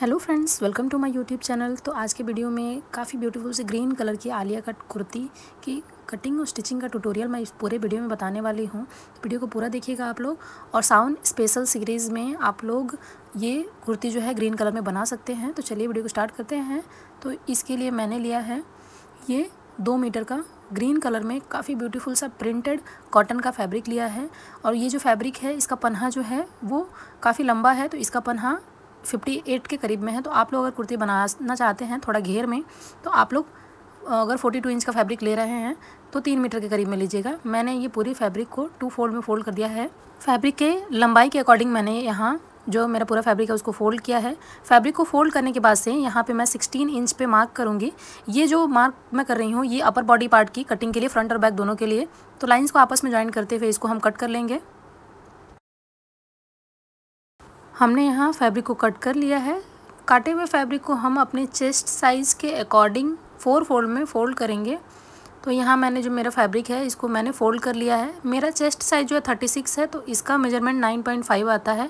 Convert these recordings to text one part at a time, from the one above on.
hello friends welcome to my YouTube channel तो आज के वीडियो में काफ़ी ब्यूटीफुल से ग्रीन कलर की आलिया कट कुर्ती की कटिंग और स्टिचिंग का ट्यूटोरियल मैं इस पूरे वीडियो में बताने वाली हूँ वीडियो को पूरा देखिएगा आप लोग और साउंड स्पेशल सीरीज़ में आप लोग ये कुर्ती जो है ग्रीन कलर में बना सकते हैं तो चलिए वीडियो को स्टार्ट करते हैं तो इसके लिए मैंने लिया है ये दो मीटर का ग्रीन कलर में काफ़ी ब्यूटीफुल सा प्रिंटेड कॉटन का फैब्रिक लिया है और ये जो फैब्रिक है इसका पन्हा जो है वो काफ़ी लंबा है तो इसका पन्हा फिफ्टी एट के करीब में है तो आप लोग अगर कुर्ती बनाना चाहते हैं थोड़ा घेर में तो आप लोग अगर फोर्टी टू इंच का फैब्रिक ले रहे हैं तो तीन मीटर के करीब में लीजिएगा मैंने ये पूरी फैब्रिक को टू फोल्ड में फ़ोल्ड कर दिया है फैब्रिक के लंबाई के अकॉर्डिंग मैंने यहाँ जो मेरा पूरा फैब्रिक है उसको फ़ोल्ड किया है फैब्रिक को फ़ोल्ड करने के बाद से यहाँ पे मैं 16 इंच पे मार्क करूँगी ये जो मार्क मैं कर रही हूँ ये अपर बॉडी पार्ट की कटिंग के लिए फ्रंट और बैक दोनों के लिए तो लाइंस को आपस में ज्वाइन करते हुए इसको हम कट कर लेंगे हमने यहाँ फैब्रिक को कट कर लिया है काटे हुए फैब्रिक को हम अपने चेस्ट साइज़ के अकॉर्डिंग फोर फोल्ड में फ़ोल्ड करेंगे तो यहाँ मैंने जो मेरा फैब्रिक है इसको मैंने फ़ोल्ड कर लिया है मेरा चेस्ट साइज़ जो है थर्टी सिक्स है तो इसका मेजरमेंट नाइन पॉइंट फाइव आता है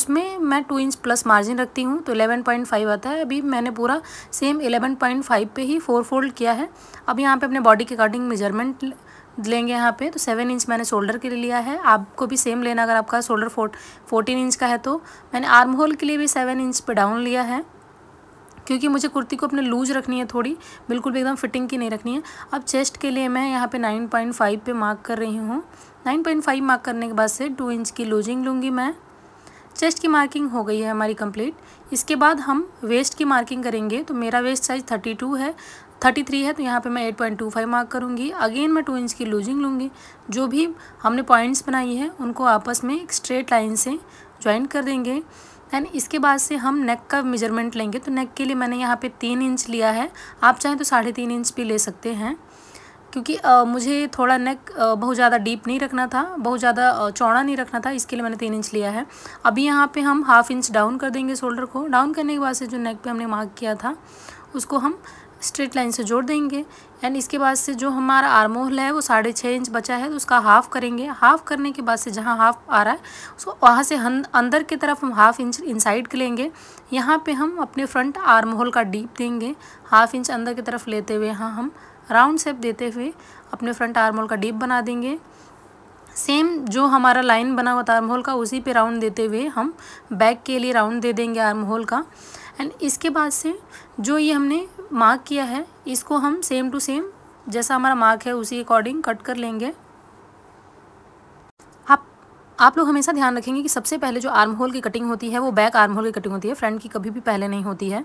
उसमें मैं टू इंच प्लस मार्जिन रखती हूँ तो एलेवन पॉइंट फाइव आता है अभी मैंने पूरा सेम एलेवन पॉइंट फाइव पर ही फोर फोल्ड किया है अब यहाँ पर अपने बॉडी के अकॉर्डिंग मेजरमेंट लेंगे यहाँ पे तो सेवन इंच मैंने शोल्डर के लिए लिया है आपको भी सेम लेना अगर आपका शोल्डर फोर्ट फोर्टीन इंच का है तो मैंने आर्म होल के लिए भी सेवन इंच पे डाउन लिया है क्योंकि मुझे कुर्ती को अपने लूज रखनी है थोड़ी बिल्कुल भी एकदम फिटिंग की नहीं रखनी है अब चेस्ट के लिए मैं यहाँ पे नाइन पॉइंट फाइव पे मार्क कर रही हूँ नाइन पॉइंट फाइव मार्क करने के बाद से टू इंच की लूजिंग लूँगी मैं चेस्ट की मार्किंग हो गई है हमारी कंप्लीट इसके बाद हम वेस्ट की मार्किंग करेंगे तो मेरा वेस्ट साइज़ थर्टी टू है थर्टी थ्री है तो यहाँ पे मैं eight point two five mark करूँगी अगेन मैं टू इंच की लूजिंग लूँगी जो भी हमने पॉइंट्स बनाई है उनको आपस में एक स्ट्रेट लाइन से ज्वाइन कर देंगे एंड इसके बाद से हम नेक का मेजरमेंट लेंगे तो नेक के लिए मैंने यहाँ पे तीन इंच लिया है आप चाहें तो साढ़े तीन इंच भी ले सकते हैं क्योंकि आ, मुझे थोड़ा नेक आ, बहुत ज़्यादा डीप नहीं रखना था बहुत ज़्यादा चौड़ा नहीं रखना था इसके लिए मैंने तीन इंच लिया है अभी यहाँ पे हम हाफ इंच डाउन कर देंगे शोल्डर को डाउन करने के बाद से जो नेक पे हमने मार्क किया था उसको हम स्ट्रेट लाइन से जोड़ देंगे एंड इसके बाद से जो हमारा आर्म होल है वो साढ़े छः इंच बचा है तो उसका हाफ़ करेंगे हाफ़ करने के बाद से जहाँ हाफ़ आ रहा है उसको वहाँ से हम अंदर की तरफ हम हाफ़ इंच इनसाइड के लेंगे यहाँ पे हम अपने फ्रंट आर्म होल का डीप देंगे हाफ़ इंच अंदर की तरफ लेते हुए यहाँ हम राउंड शेप देते हुए अपने फ्रंट आर्म होल का डीप बना देंगे सेम जो हमारा लाइन बना हुआ था आर्महोल का उसी पे राउंड देते हुए हम बैक के लिए राउंड दे देंगे आर्म होल का एंड इसके बाद से जो ये हमने मार्क किया है इसको हम सेम टू सेम जैसा हमारा मार्क है उसी अकॉर्डिंग कट कर लेंगे आप आप लोग हमेशा ध्यान रखेंगे कि सबसे पहले जो आर्म होल की कटिंग होती है वो बैक आर्म होल की कटिंग होती है फ्रंट की कभी भी पहले नहीं होती है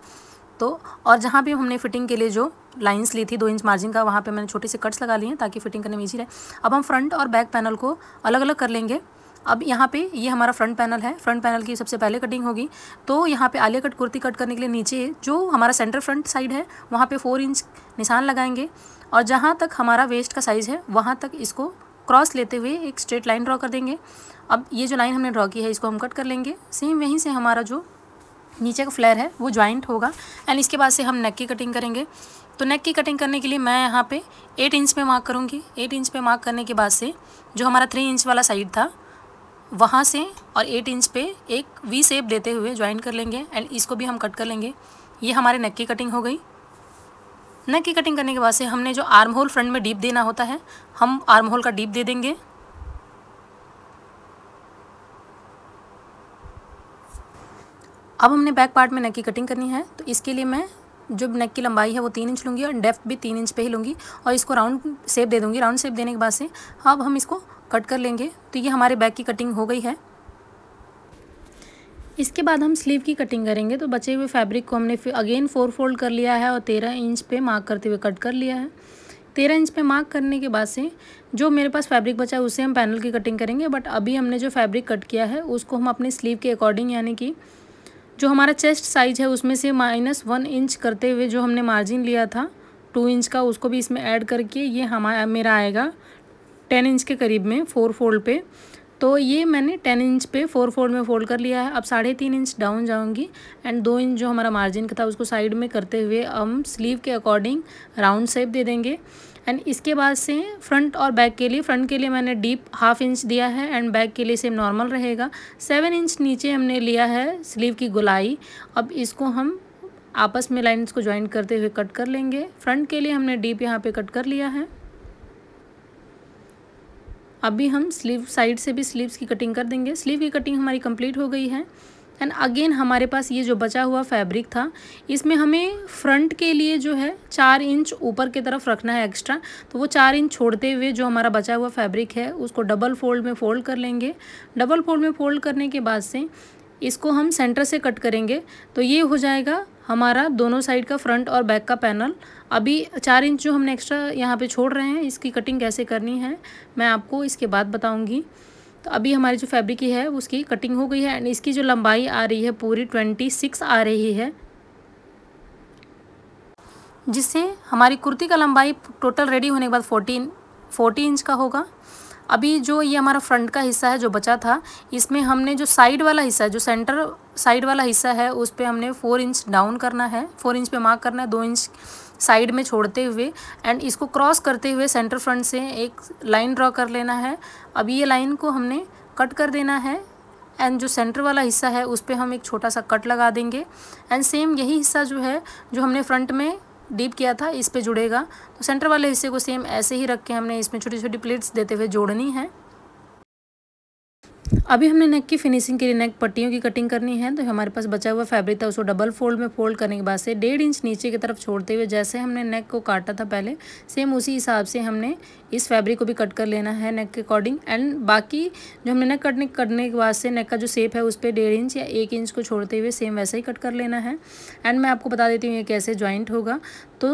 तो और जहाँ भी हमने फिटिंग के लिए जो लाइंस ली थी दो इंच मार्जिन का वहाँ पे मैंने छोटे से कट्स लगा लिए हैं ताकि फिटिंग करने में ईजी रहे अब हम फ्रंट और बैक पैनल को अलग अलग कर लेंगे अब यहाँ पे ये हमारा फ्रंट पैनल है फ्रंट पैनल की सबसे पहले कटिंग होगी तो यहाँ पे आलिया कट कुर्ती कट करने के लिए नीचे जो हमारा सेंटर फ्रंट साइड है वहाँ पे फोर इंच निशान लगाएंगे और जहाँ तक हमारा वेस्ट का साइज़ है वहाँ तक इसको क्रॉस लेते हुए एक स्ट्रेट लाइन ड्रॉ कर देंगे अब ये जो लाइन हमने ड्रॉ की है इसको हम कट कर लेंगे सेम वहीं से हमारा जो नीचे का फ्लेयर है वो ज्वाइंट होगा एंड इसके बाद से हम नेक की कटिंग करेंगे तो नेक की कटिंग करने के लिए मैं यहाँ पे एट इंच पे मार्क करूँगी एट इंच पे मार्क करने के बाद से जो हमारा थ्री इंच वाला साइड था वहाँ से और एट इंच पे एक वी सेप देते हुए ज्वाइन कर लेंगे एंड इसको भी हम कट कर लेंगे ये हमारे नेक की कटिंग हो गई नेक की कटिंग करने के बाद से हमने जो आर्म होल फ्रंट में डीप देना होता है हम आर्म होल का डीप दे देंगे अब हमने बैक पार्ट में नेक की कटिंग करनी है तो इसके लिए मैं जो नेक की लंबाई है वो तीन इंच लूँगी और डेफ्थ भी तीन इंच पे ही लूँगी और इसको राउंड सेप दे दूँगी राउंड सेप देने के बाद से अब हम इसको कट कर लेंगे तो ये हमारे बैक की कटिंग हो गई है इसके बाद हम स्लीव की कटिंग करेंगे तो बचे हुए फैब्रिक को हमने अगेन फोर फोल्ड कर लिया है और तेरह इंच पे मार्क करते हुए कट कर लिया है तेरह इंच पे मार्क करने के बाद से जो मेरे पास फैब्रिक बचा है उससे हम पैनल की कटिंग करेंगे बट अभी हमने जो फैब्रिक कट किया है उसको हम अपने स्लीव के अकॉर्डिंग यानी कि जो हमारा चेस्ट साइज है उसमें से माइनस वन इंच करते हुए जो हमने मार्जिन लिया था टू इंच का उसको भी इसमें ऐड करके ये हमारा मेरा आएगा टेन इंच के करीब में फोर फोल्ड पे तो ये मैंने टेन इंच पे फोर फोल्ड में फोल्ड कर लिया है अब साढ़े तीन इंच डाउन जाऊंगी एंड दो इंच जो हमारा मार्जिन का था उसको साइड में करते हुए हम स्लीव के अकॉर्डिंग राउंड शेप दे देंगे एंड इसके बाद से फ्रंट और बैक के लिए फ्रंट के लिए मैंने डीप हाफ इंच दिया है एंड बैक के लिए सेम नॉर्मल रहेगा सेवन इंच नीचे हमने लिया है स्लीव की गुलाई अब इसको हम आपस में लाइन्स को ज्वाइन करते हुए कट कर लेंगे फ्रंट के लिए हमने डीप यहाँ पे कट कर लिया है अभी हम स्लीव साइड से भी स्लीव्स की कटिंग कर देंगे स्लीव की कटिंग हमारी कंप्लीट हो गई है एंड अगेन हमारे पास ये जो बचा हुआ फैब्रिक था इसमें हमें फ्रंट के लिए जो है चार इंच ऊपर की तरफ रखना है एक्स्ट्रा तो वो चार इंच छोड़ते हुए जो हमारा बचा हुआ फैब्रिक है उसको डबल फोल्ड में फ़ोल्ड कर लेंगे डबल फोल्ड में फ़ोल्ड करने के बाद से इसको हम सेंटर से कट करेंगे तो ये हो जाएगा हमारा दोनों साइड का फ्रंट और बैक का पैनल अभी चार इंच जो हमने एक्स्ट्रा यहाँ पे छोड़ रहे हैं इसकी कटिंग कैसे करनी है मैं आपको इसके बाद बताऊँगी तो अभी हमारी जो फैब्रिक है उसकी कटिंग हो गई है एंड इसकी जो लंबाई आ रही है पूरी ट्वेंटी सिक्स आ रही है जिससे हमारी कुर्ती का लंबाई टोटल रेडी होने के बाद फोर्टीन फोर्टी इंच का होगा अभी जो ये हमारा फ्रंट का हिस्सा है जो बचा था इसमें हमने जो साइड वाला हिस्सा है जो सेंटर साइड वाला हिस्सा है उस पर हमने फोर इंच डाउन करना है फोर इंच पे मार्क करना है दो इंच साइड में छोड़ते हुए एंड इसको क्रॉस करते हुए सेंटर फ्रंट से एक लाइन ड्रॉ कर लेना है अभी ये लाइन को हमने कट कर देना है एंड जो सेंटर वाला हिस्सा है उस पर हम एक छोटा सा कट लगा देंगे एंड सेम यही हिस्सा जो है जो हमने फ्रंट में डीप किया था इस पे जुड़ेगा तो सेंटर वाले हिस्से को सेम ऐसे ही रख के हमने इसमें छोटी छोटी प्लेट्स देते हुए जोड़नी है अभी हमने नेक की फिनिशिंग के लिए नेक पट्टियों की कटिंग करनी है तो हमारे पास बचा हुआ फैब्रिक था उसको डबल फोल्ड में फोल्ड करने के बाद से डेढ़ इंच नीचे की तरफ छोड़ते हुए जैसे हमने नेक को काटा था पहले सेम उसी हिसाब से हमने इस फैब्रिक को भी कट कर लेना है नेक के अकॉर्डिंग एंड बाकी जो हमने नेक कटने करने के बाद से नेक का जो शेप है उस पर डेढ़ इंच या एक इंच को छोड़ते हुए सेम वैसे ही कट कर लेना है एंड मैं आपको बता देती हूँ ये कैसे ज्वाइंट होगा तो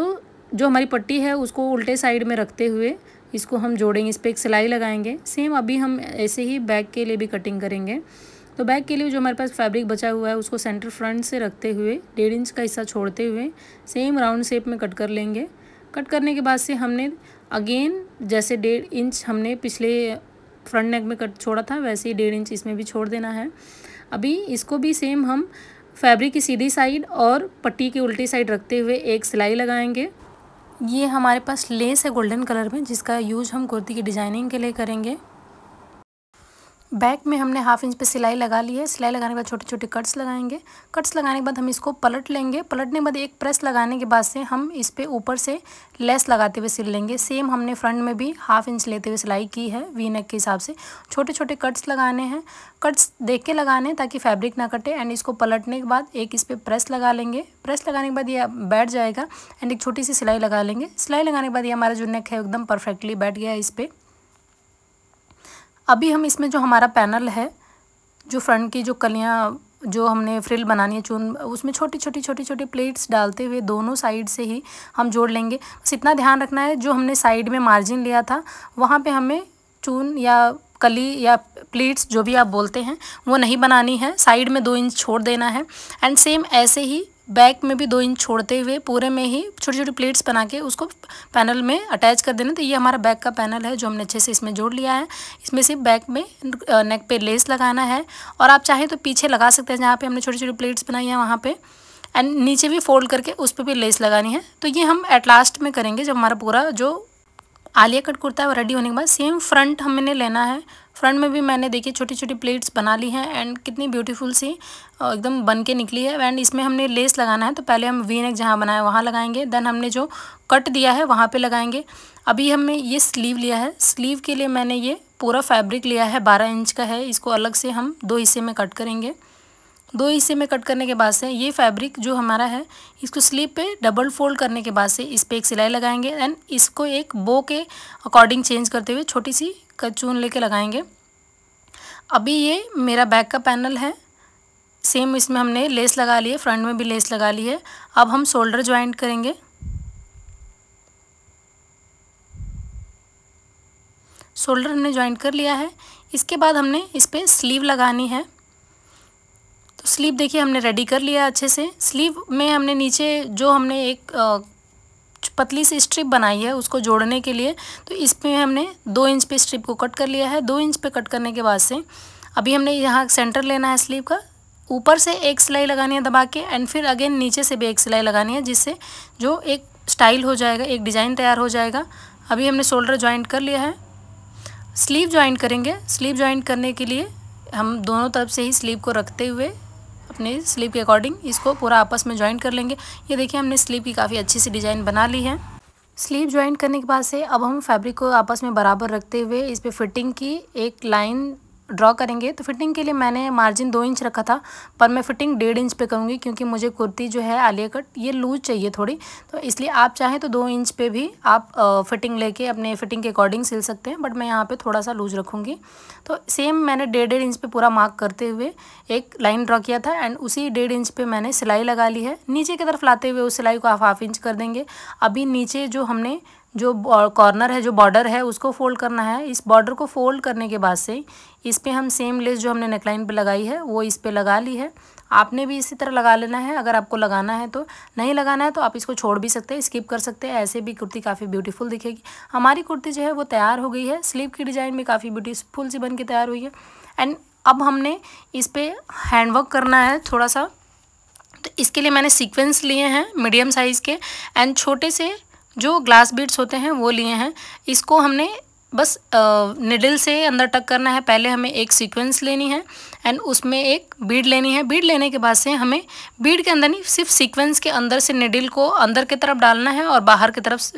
जो हमारी पट्टी है उसको उल्टे साइड में रखते हुए इसको हम जोड़ेंगे इस पर एक सिलाई लगाएंगे सेम अभी हम ऐसे ही बैक के लिए भी कटिंग करेंगे तो बैक के लिए जो हमारे पास फैब्रिक बचा हुआ है उसको सेंटर फ्रंट से रखते हुए डेढ़ इंच का हिस्सा छोड़ते हुए सेम राउंड शेप में कट कर लेंगे कट करने के बाद से हमने अगेन जैसे डेढ़ इंच हमने पिछले फ्रंट नेक में कट छोड़ा था वैसे ही डेढ़ इंच इसमें भी छोड़ देना है अभी इसको भी सेम हम फैब्रिक की सीधी साइड और पट्टी की उल्टी साइड रखते हुए एक सिलाई लगाएंगे ये हमारे पास लेस है गोल्डन कलर में जिसका यूज़ हम कुर्ती की डिज़ाइनिंग के लिए करेंगे बैक में हमने हाफ इंच पे सिलाई लगा ली है सिलाई लगाने के बाद छोटे छोटे कट्स लगाएंगे कट्स लगाने के बाद हम इसको पलट लेंगे पलटने के बाद एक प्रेस लगाने के बाद से हम इस पर ऊपर से लेस लगाते हुए सिल लेंगे सेम हमने फ्रंट में भी हाफ इंच लेते हुए सिलाई की है वी नेक के हिसाब से छोटे छोटे कट्स लगाने हैं कट्स देख के लगाने ताकि फैब्रिक ना कटे एंड इसको पलटने के बाद एक इस पर प्रेस लगा लेंगे प्रेस लगाने के बाद ये बैठ जाएगा एंड एक छोटी सी सिलाई लगा लेंगे सिलाई लगाने के बाद ये हमारा जो नेक है एकदम परफेक्टली बैठ गया है इस पर अभी हम इसमें जो हमारा पैनल है जो फ्रंट की जो कलियाँ जो हमने फ्रिल बनानी है चून उसमें छोटी छोटी छोटी छोटी प्लेट्स डालते हुए दोनों साइड से ही हम जोड़ लेंगे बस इतना ध्यान रखना है जो हमने साइड में मार्जिन लिया था वहाँ पे हमें चून या कली या प्लेट्स जो भी आप बोलते हैं वो नहीं बनानी है साइड में दो इंच छोड़ देना है एंड सेम ऐसे ही बैक में भी दो इंच छोड़ते हुए पूरे में ही छोटी छोटी प्लेट्स बना के उसको पैनल में अटैच कर देना तो ये हमारा बैक का पैनल है जो हमने अच्छे से इसमें जोड़ लिया है इसमें से बैक में नेक पे लेस लगाना है और आप चाहें तो पीछे लगा सकते हैं जहाँ पर हमने छोटी छोटी प्लेट्स बनाई हैं वहाँ पर एंड नीचे भी फोल्ड करके उस पर भी लेस लगानी है तो ये हम एट लास्ट में करेंगे जब हमारा पूरा जो आलिया कट कुर्ता है वो रेडी होने के बाद सेम फ्रंट हमने लेना है फ्रंट में भी मैंने देखिए छोटी छोटी प्लेट्स बना ली हैं एंड कितनी ब्यूटीफुल सी एकदम बन के निकली है एंड इसमें हमने लेस लगाना है तो पहले हम वी नेक जहाँ बनाए वहाँ लगाएंगे देन हमने जो कट दिया है वहाँ पे लगाएंगे अभी हमने ये स्लीव लिया है स्लीव के लिए मैंने ये पूरा फैब्रिक लिया है बारह इंच का है इसको अलग से हम दो हिस्से में कट करेंगे दो हिस्से में कट करने के बाद से ये फैब्रिक जो हमारा है इसको स्लीप पे डबल फोल्ड करने के बाद से इस पर एक सिलाई लगाएंगे एंड इसको एक बो के अकॉर्डिंग चेंज करते हुए छोटी सी कचून लेके लगाएंगे अभी ये मेरा बैक का पैनल है सेम इसमें हमने लेस लगा ली है फ्रंट में भी लेस लगा ली है अब हम शोल्डर ज्वाइंट करेंगे शोल्डर हमने ज्वाइंट कर लिया है इसके बाद हमने इस पर स्लीव लगानी है तो स्लीव देखिए हमने रेडी कर लिया अच्छे से स्लीव में हमने नीचे जो हमने एक पतली सी स्ट्रिप बनाई है उसको जोड़ने के लिए तो इसमें हमने दो इंच पे स्ट्रिप को कट कर लिया है दो इंच पे कट करने के बाद से अभी हमने यहाँ सेंटर लेना है स्लीव का ऊपर से एक सिलाई लगानी है दबा के एंड फिर अगेन नीचे से भी एक सिलाई लगानी है जिससे जो एक स्टाइल हो जाएगा एक डिज़ाइन तैयार हो जाएगा अभी हमने शोल्डर ज्वाइंट कर लिया है स्लीव ज्वाइंट करेंगे स्लीव ज्वाइंट करने के लिए हम दोनों तरफ से ही स्लीव को रखते हुए अपने स्लीव के अकॉर्डिंग इसको पूरा आपस में ज्वाइन कर लेंगे ये देखिए हमने स्लीव की काफ़ी अच्छी सी डिज़ाइन बना ली है स्लीव ज्वाइन करने के बाद से अब हम फैब्रिक को आपस में बराबर रखते हुए इस पर फिटिंग की एक लाइन ड्रॉ करेंगे तो फिटिंग के लिए मैंने मार्जिन दो इंच रखा था पर मैं फिटिंग डेढ़ इंच पे करूँगी क्योंकि मुझे कुर्ती जो है आलिया कट ये लूज चाहिए थोड़ी तो इसलिए आप चाहें तो दो इंच पे भी आप फिटिंग लेके अपने फिटिंग के अकॉर्डिंग सिल सकते हैं बट मैं यहाँ पर थोड़ा सा लूज रखूँगी तो सेम मैंने डेढ़ डेढ़ इंच पर पूरा मार्क करते हुए एक लाइन ड्रॉ किया था एंड उसी डेढ़ इंच पर मैंने सिलाई लगा ली है नीचे की तरफ लाते हुए उस सिलाई को हाफ हाफ इंच कर देंगे अभी नीचे जो हमने जो कॉर्नर है जो बॉर्डर है उसको फोल्ड करना है इस बॉर्डर को फोल्ड करने के बाद से इस पर हम सेम लेस जो हमने नेकलाइन पे लगाई है वो इस पर लगा ली है आपने भी इसी तरह लगा लेना है अगर आपको लगाना है तो नहीं लगाना है तो आप इसको छोड़ भी सकते हैं स्किप कर सकते हैं ऐसे भी कुर्ती काफ़ी ब्यूटीफुल दिखेगी हमारी कुर्ती जो है वो तैयार हो गई है स्लीव की डिज़ाइन भी काफ़ी ब्यूटीफुल सी बन के तैयार हुई है एंड अब हमने इस पर हैंडवर्क करना है थोड़ा सा तो इसके लिए मैंने सीक्वेंस लिए हैं मीडियम साइज़ के एंड छोटे से जो ग्लास बीड्स होते हैं वो लिए हैं इसको हमने बस निडल से अंदर टक करना है पहले हमें एक सीक्वेंस लेनी है एंड उसमें एक बीड लेनी है बीड लेने के बाद से हमें बीड के अंदर नहीं सिर्फ सीक्वेंस के अंदर से निडल को अंदर की तरफ डालना है और बाहर की तरफ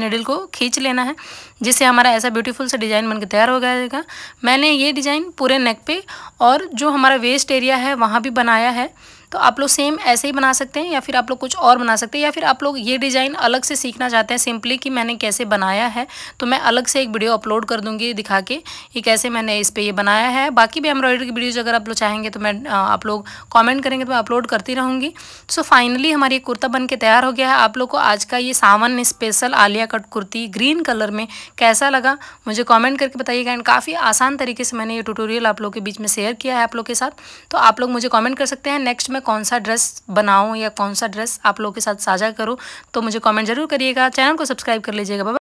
निडल को खींच लेना है जिससे हमारा ऐसा ब्यूटीफुल सा डिज़ाइन बनकर तैयार हो जाएगा मैंने ये डिज़ाइन पूरे नेक पे और जो हमारा वेस्ट एरिया है वहाँ भी बनाया है तो आप लोग सेम ऐसे ही बना सकते हैं या फिर आप लोग कुछ और बना सकते हैं या फिर आप लोग ये डिज़ाइन अलग से सीखना चाहते हैं सिंपली कि मैंने कैसे बनाया है तो मैं अलग से एक वीडियो अपलोड कर दूँगी दिखा के कि कैसे मैंने इस पर ये बनाया है बाकी भी एम्ब्रॉयडरी की वीडियोज़ अगर आप लोग चाहेंगे तो मैं आप लोग कॉमेंट करेंगे तो मैं अपलोड करती रहूँगी सो फाइनली हमारी कुर्ता बन के तैयार हो गया है आप लोग को आज का ये Sawan special Alia cut kurti green colour में कैसा लगा मुझे कमेंट करके बताइएगा एंड काफ़ी आसान तरीके से मैंने ये ट्यूटोरियल आप लोग के बीच में शेयर किया है आप लोग के साथ तो आप लोग मुझे कमेंट कर सकते हैं नेक्स्ट मैं कौन सा ड्रेस बनाऊँ या कौन सा ड्रेस आप लोगों के साथ साझा करूँ तो मुझे कॉमेंट जरूर करिएगा चैनल को सब्सक्राइब कर लीजिएगा